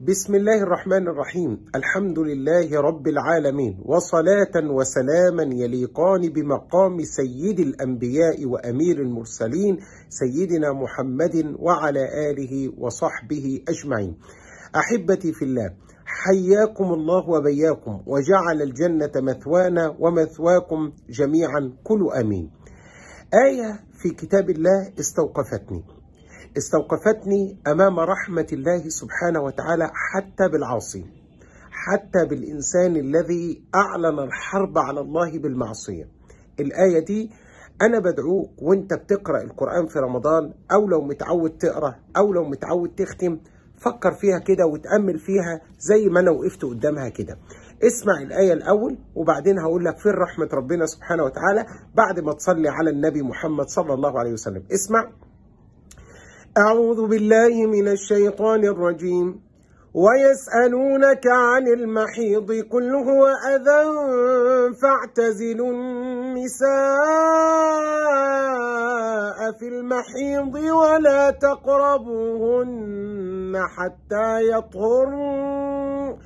بسم الله الرحمن الرحيم الحمد لله رب العالمين وصلاة وسلاما يليقان بمقام سيد الأنبياء وأمير المرسلين سيدنا محمد وعلى آله وصحبه أجمعين أحبتي في الله حياكم الله وبياكم وجعل الجنة مثوانا ومثواكم جميعا كل أمين آية في كتاب الله استوقفتني استوقفتني امام رحمه الله سبحانه وتعالى حتى بالعاصي حتى بالانسان الذي اعلن الحرب على الله بالمعصيه الايه دي انا بدعوك وانت بتقرا القران في رمضان او لو متعود تقرا او لو متعود تختم فكر فيها كده وتامل فيها زي ما انا وقفت قدامها كده اسمع الآية الأول وبعدين هقول لك فين رحمة ربنا سبحانه وتعالى بعد ما تصلي على النبي محمد صلى الله عليه وسلم اسمع أعوذ بالله من الشيطان الرجيم ويسألونك عن المحيض قل هو أذى فاعتزلوا النساء في المحيض ولا تقربوهن حتى يطهروا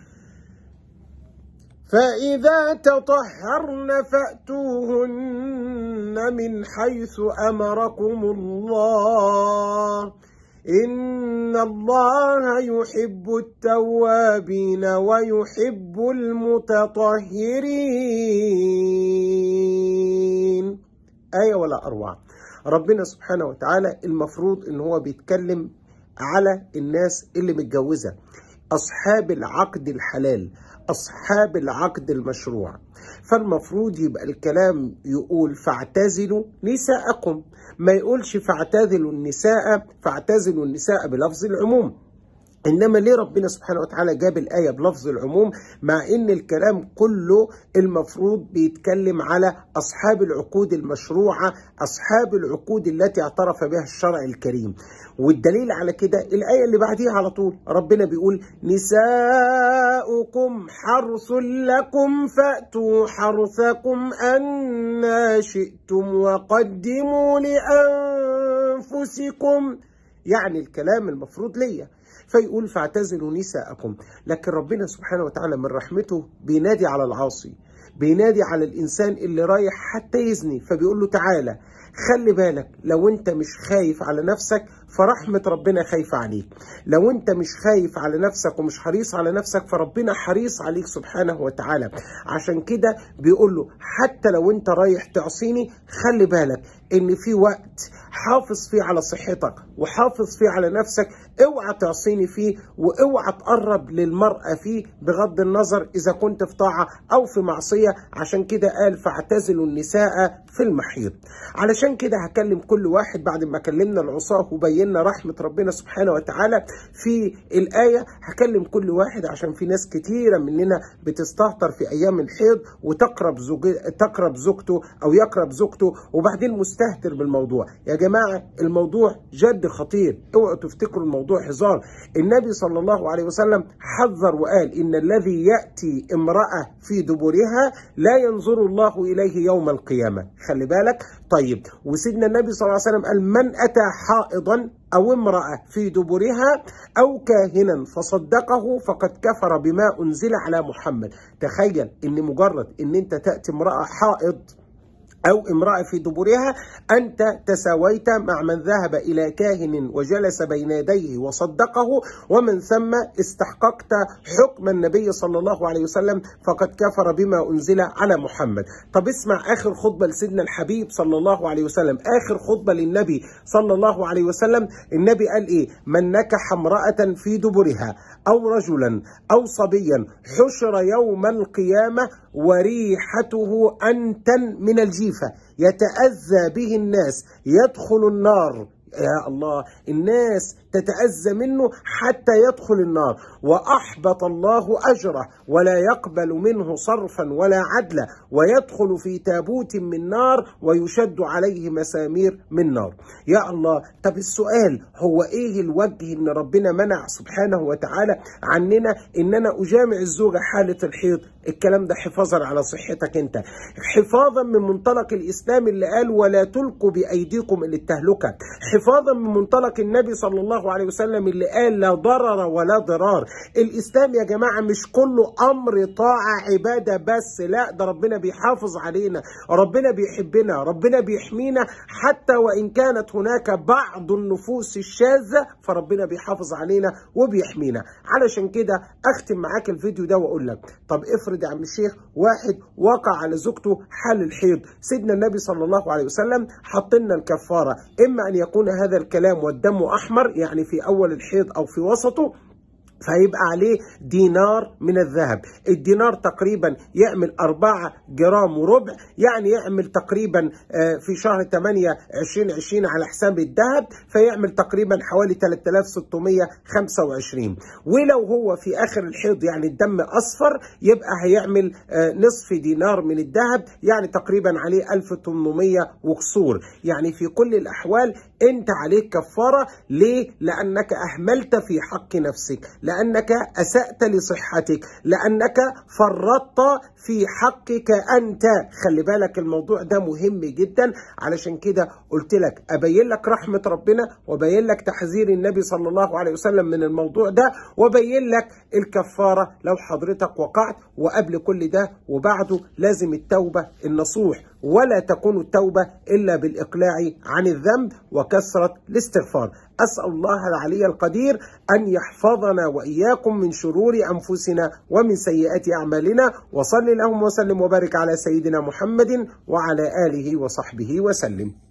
فإذا تطهرن فأتوهن من حيث أمركم الله إن الله يحب التوابين ويحب المتطهرين آية ولا أروع ربنا سبحانه وتعالى المفروض إن هو بيتكلم على الناس اللي متجوزة أصحاب العقد الحلال أصحاب العقد المشروع فالمفروض يبقى الكلام يقول فاعتزلوا نساءكم ما يقولش فاعتزلوا النساء فاعتزلوا النساء بلفظ العموم انما ليه ربنا سبحانه وتعالى جاب الايه بلفظ العموم مع ان الكلام كله المفروض بيتكلم على اصحاب العقود المشروعه اصحاب العقود التي اعترف بها الشرع الكريم والدليل على كده الايه اللي بعديها على طول ربنا بيقول نساؤكم حرث لكم فاتوا حرثكم ان شئتم وقدموا لانفسكم يعني الكلام المفروض ليا فيقول فاعتزلوا نساءكم لكن ربنا سبحانه وتعالى من رحمته بينادي على العاصي بينادي على الإنسان اللي رايح حتى يزني فبيقول له تعالى خلي بالك لو انت مش خايف على نفسك فرحمة ربنا خايفة عليك لو انت مش خايف على نفسك ومش حريص على نفسك فربنا حريص عليك سبحانه وتعالى عشان كده بيقول له حتى لو انت رايح تعصيني خلي بالك ان في وقت حافظ فيه على صحتك وحافظ فيه على نفسك اوعى تعصيني فيه واوعى تقرب للمرأة فيه بغض النظر اذا كنت في طاعة او في معصية عشان كده قال فاعتزلوا النساء في المحيط علشان كده هكلم كل واحد بعد ما كلمنا العصاه وبينا لنا رحمه ربنا سبحانه وتعالى في الايه هكلم كل واحد عشان في ناس كتيره مننا بتستهتر في ايام الحيض وتقرب زوج تقرب زوجته او يقرب زوجته وبعدين مستهتر بالموضوع يا جماعه الموضوع جد خطير اوعوا تفتكروا الموضوع هزار النبي صلى الله عليه وسلم حذر وقال ان الذي ياتي امراه في دبرها لا ينظر الله اليه يوم القيامه خلي بالك طيب وسيدنا النبي صلى الله عليه وسلم قال من اتى حائضا أو امرأة في دبرها أو كاهنا فصدقه فقد كفر بما أنزل على محمد تخيل أن مجرد أن أنت تأتي امرأة حائض أو امرأة في دبرها أنت تساويت مع من ذهب إلى كاهن وجلس بين يديه وصدقه ومن ثم استحققت حكم النبي صلى الله عليه وسلم فقد كفر بما أنزل على محمد طب اسمع آخر خطبة لسيدنا الحبيب صلى الله عليه وسلم آخر خطبة للنبي صلى الله عليه وسلم النبي قال إيه من نكح امرأة في دبرها أو رجلا أو صبيا حشر يوم القيامة وريحته أنتا من الجيفة يتأذى به الناس يدخل النار يا الله الناس تتأذى منه حتى يدخل النار وأحبط الله أجره ولا يقبل منه صرفا ولا عدلا ويدخل في تابوت من نار ويشد عليه مسامير من نار يا الله طب السؤال هو إيه الوجه إن ربنا منع سبحانه وتعالى عننا إن أنا أجامع الزوجة حالة الحيض الكلام ده حفاظا على صحتك أنت حفاظا من منطلق الإسلام اللي قال ولا تلقوا بأيديكم إلى التهلكة حفاظا من منطلق النبي صلى الله الله عليه وسلم اللي قال لا ضرر ولا ضرار الإسلام يا جماعة مش كله أمر طاعة عبادة بس لا ده ربنا بيحافظ علينا ربنا بيحبنا ربنا بيحمينا حتى وإن كانت هناك بعض النفوس الشاذة فربنا بيحافظ علينا وبيحمينا علشان كده أختم معاك الفيديو ده وأقول لك طب افرض يا عم الشيخ واحد وقع على زوجته حال الحيض سيدنا النبي صلى الله عليه وسلم حطنا لنا الكفارة إما أن يكون هذا الكلام والدم أحمر يعني يعني في أول الحيط أو في وسطه فهيبقى عليه دينار من الذهب الدينار تقريبا يعمل 4 جرام وربع يعني يعمل تقريبا آه، في شهر 8 2020 على حساب الذهب فيعمل تقريبا حوالي 3625 ولو هو في اخر الحيض يعني الدم اصفر يبقى هيعمل آه، نصف دينار من الذهب يعني تقريبا عليه 1800 وكسور يعني في كل الاحوال انت عليك كفاره ليه؟ لانك اهملت في حق نفسك، لانك اسات لصحتك، لانك فرطت في حقك انت، خلي بالك الموضوع ده مهم جدا علشان كده قلت لك ابين لك رحمه ربنا وابين لك تحذير النبي صلى الله عليه وسلم من الموضوع ده وابين لك الكفاره لو حضرتك وقعت وقبل كل ده وبعده لازم التوبه النصوح ولا تكون التوبة إلا بالإقلاع عن الذنب وكثرة الاستغفار أسأل الله العلي القدير أن يحفظنا وإياكم من شرور أنفسنا ومن سيئات أعمالنا وصل اللهم وسلم وبارك على سيدنا محمد وعلى آله وصحبه وسلم